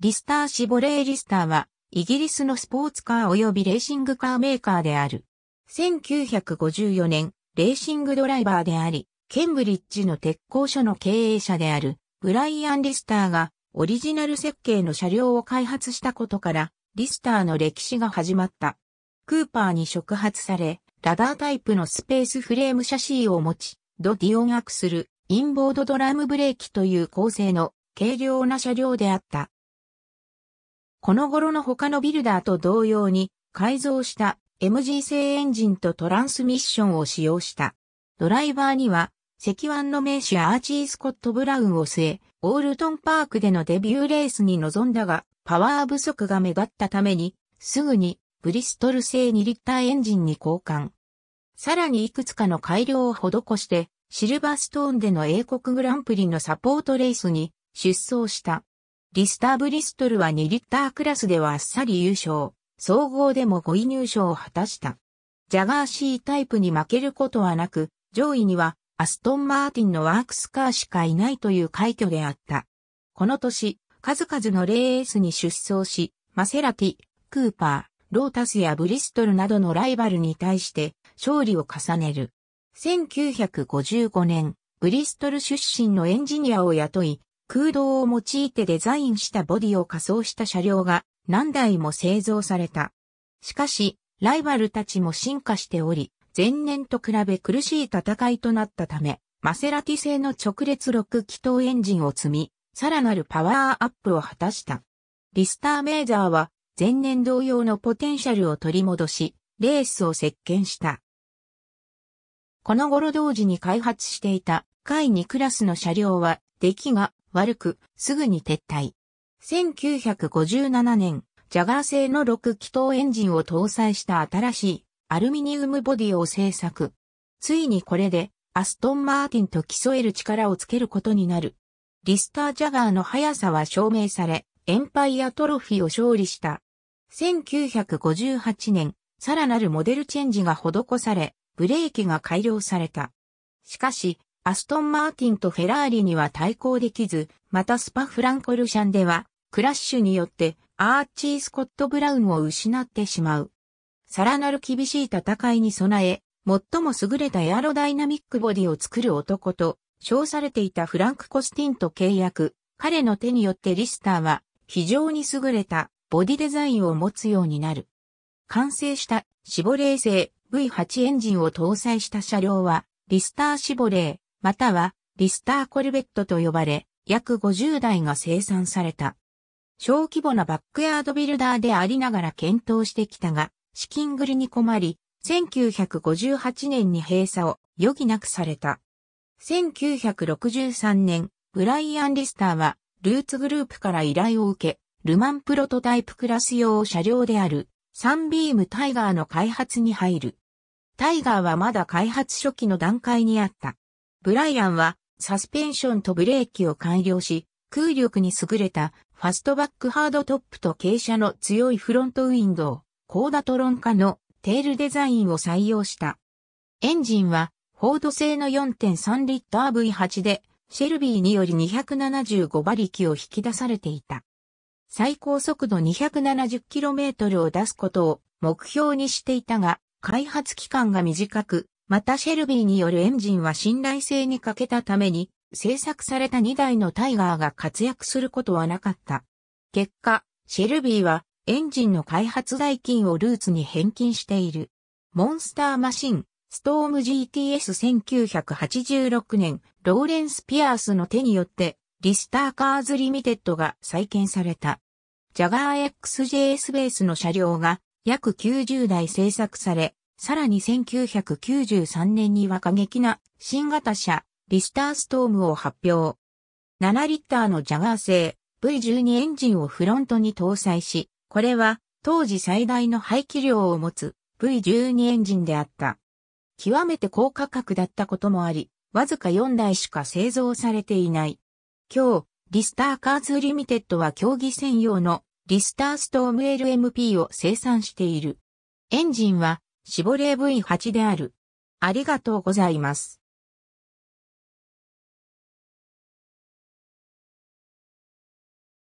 リスター・シボレー・リスターは、イギリスのスポーツカー及びレーシングカーメーカーである。1954年、レーシングドライバーであり、ケンブリッジの鉄工所の経営者である、ブライアン・リスターが、オリジナル設計の車両を開発したことから、リスターの歴史が始まった。クーパーに触発され、ラダータイプのスペースフレームシャシーを持ち、ドディオンアクスル、インボードドラムブレーキという構成の軽量な車両であった。この頃の他のビルダーと同様に改造した MG 製エンジンとトランスミッションを使用した。ドライバーには、石腕の名手アーチー・スコット・ブラウンを据え、オールトンパークでのデビューレースに臨んだが、パワー不足が目立ったために、すぐにブリストル製2リッターエンジンに交換。さらにいくつかの改良を施して、シルバーストーンでの英国グランプリのサポートレースに出走した。リスター・ブリストルは2リッタークラスではあっさり優勝、総合でも5位入賞を果たした。ジャガーシータイプに負けることはなく、上位にはアストン・マーティンのワークスカーしかいないという快挙であった。この年、数々のレースに出走し、マセラティ、クーパー、ロータスやブリストルなどのライバルに対して勝利を重ねる。1955年、ブリストル出身のエンジニアを雇い、空洞を用いてデザインしたボディを仮装した車両が何台も製造された。しかし、ライバルたちも進化しており、前年と比べ苦しい戦いとなったため、マセラティ製の直列6気筒エンジンを積み、さらなるパワーアップを果たした。リスターメーザーは前年同様のポテンシャルを取り戻し、レースを席巻した。この頃同時に開発していた、位2クラスの車両は、出来が悪く、すぐに撤退。1957年、ジャガー製の6気筒エンジンを搭載した新しいアルミニウムボディを製作。ついにこれでアストンマーティンと競える力をつけることになる。リスター・ジャガーの速さは証明され、エンパイアトロフィーを勝利した。1958年、さらなるモデルチェンジが施され、ブレーキが改良された。しかし、アストン・マーティンとフェラーリには対抗できず、またスパ・フランコルシャンでは、クラッシュによってアーチー・スコット・ブラウンを失ってしまう。さらなる厳しい戦いに備え、最も優れたエアロダイナミックボディを作る男と、称されていたフランク・コスティンと契約。彼の手によってリスターは、非常に優れたボディデザインを持つようになる。完成したシボレー製 V8 エンジンを搭載した車両は、リスターシボレーまたはリスターコルベットと呼ばれ、約50台が生産された。小規模なバックヤードビルダーでありながら検討してきたが、資金繰りに困り、1958年に閉鎖を余儀なくされた。1963年、ブライアン・リスターは、ルーツグループから依頼を受け、ルマンプロトタイプクラス用車両である、サンビームタイガーの開発に入る。タイガーはまだ開発初期の段階にあった。ブライアンはサスペンションとブレーキを改良し、空力に優れたファストバックハードトップと傾斜の強いフロントウィンドウ、コーダトロン化のテールデザインを採用した。エンジンは、フォード製の4.3リッター V8 で、シェルビーにより275馬力を引き出されていた。最高速度 270km を出すことを目標にしていたが、開発期間が短く、またシェルビーによるエンジンは信頼性に欠けたために、製作された2台のタイガーが活躍することはなかった。結果、シェルビーはエンジンの開発代金をルーツに返金している。モンスターマシン、ストーム GTS1986 年、ローレンス・ピアースの手によって、リスターカーズ・リミテッドが再建された。ジャガー XJS ベースの車両が約90台製作され、さらに1993年には過激な新型車リスターストームを発表。7リッターのジャガー製 V12 エンジンをフロントに搭載し、これは当時最大の排気量を持つ V12 エンジンであった。極めて高価格だったこともあり、わずか4台しか製造されていない。今日、リスターカーズリミテッドは競技専用のリスターストーム LMP を生産している。エンジンはシボレ V8 である。ありがとうございます。